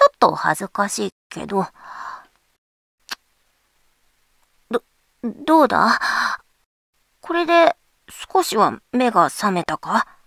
ちょっと恥ずかしいけど。ど、どうだこれで少しは目が覚めたか